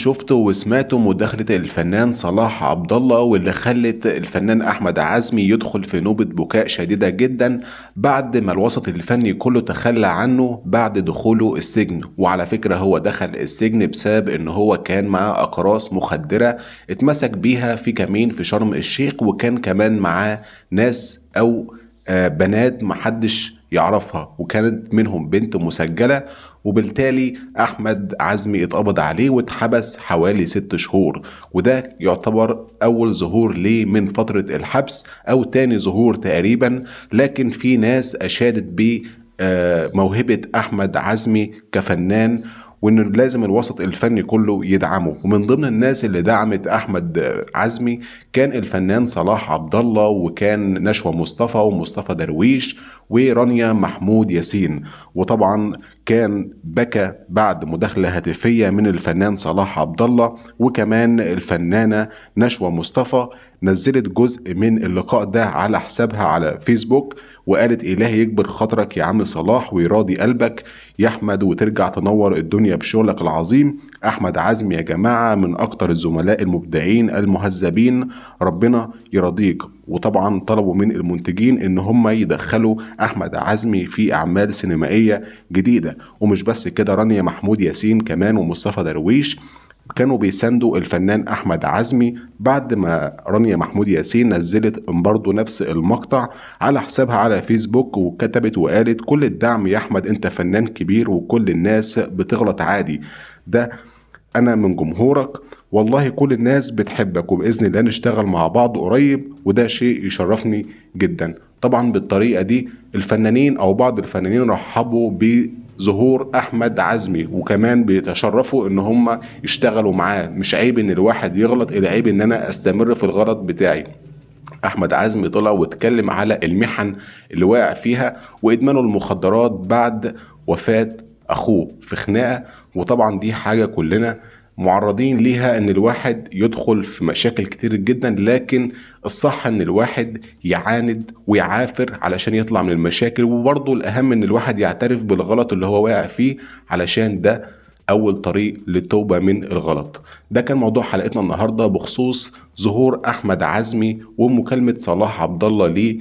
شفته وسمعته مداخلة الفنان صلاح عبد الله واللي خلت الفنان أحمد عزمي يدخل في نوبة بكاء شديدة جدا بعد ما الوسط الفني كله تخلى عنه بعد دخوله السجن وعلى فكرة هو دخل السجن بسبب إن هو كان معاه أقراص مخدرة اتمسك بيها في كمين في شرم الشيخ وكان كمان معاه ناس أو آه، بنات محدش يعرفها وكانت منهم بنت مسجلة وبالتالي أحمد عزمي اتقبض عليه واتحبس حوالي ست شهور وده يعتبر أول ظهور ليه من فترة الحبس أو تاني ظهور تقريبا لكن في ناس أشادت بموهبة آه، أحمد عزمي كفنان وان لازم الوسط الفني كله يدعمه ومن ضمن الناس اللي دعمت احمد عزمي كان الفنان صلاح عبد الله وكان نشوى مصطفى ومصطفى درويش ورانيا محمود ياسين وطبعا كان بكى بعد مداخله هاتفيه من الفنان صلاح عبد الله وكمان الفنانه نشوى مصطفى نزلت جزء من اللقاء ده على حسابها على فيسبوك وقالت اله يكبر خاطرك يا عم صلاح ويراضي قلبك يا احمد وترجع تنور الدنيا بشغلك طيب، العظيم احمد عزمي يا جماعه من اكتر الزملاء المبدعين المهذبين ربنا يرضيك وطبعا طلبوا من المنتجين ان هم يدخلوا احمد عزمي في اعمال سينمائيه جديده ومش بس كده رانيا محمود ياسين كمان ومصطفى درويش كانوا بيساندوا الفنان احمد عزمي بعد ما رانيا محمود ياسين نزلت برضه نفس المقطع على حسابها على فيسبوك وكتبت وقالت كل الدعم يا احمد انت فنان كبير وكل الناس بتغلط عادي ده انا من جمهورك والله كل الناس بتحبك وباذن الله نشتغل مع بعض قريب وده شيء يشرفني جدا طبعا بالطريقه دي الفنانين او بعض الفنانين رحبوا ب ظهور احمد عزمي وكمان بيتشرفوا ان هم يشتغلوا معاه مش عيب ان الواحد يغلط الا عيب ان انا استمر في الغلط بتاعي احمد عزمي طلع واتكلم على المحن اللي واقع فيها وادمانه المخدرات بعد وفاه اخوه في خناقه وطبعا دي حاجه كلنا معرضين ليها ان الواحد يدخل في مشاكل كتير جدا لكن الصح ان الواحد يعاند ويعافر علشان يطلع من المشاكل وبرضه الاهم ان الواحد يعترف بالغلط اللي هو واقع فيه علشان ده اول طريق للتوبه من الغلط ده كان موضوع حلقتنا النهارده بخصوص ظهور احمد عزمي ومكالمه صلاح عبد الله ليه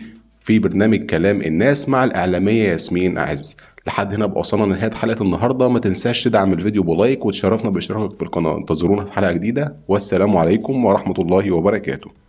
في برنامج كلام الناس مع الإعلامية ياسمين أعز لحد هنا بقى وصلنا لنهاية حلقة النهاردة ما تنساش تدعم الفيديو بلايك وتشرفنا باشتراكك في القناة انتظرونا في حلقة جديدة والسلام عليكم ورحمة الله وبركاته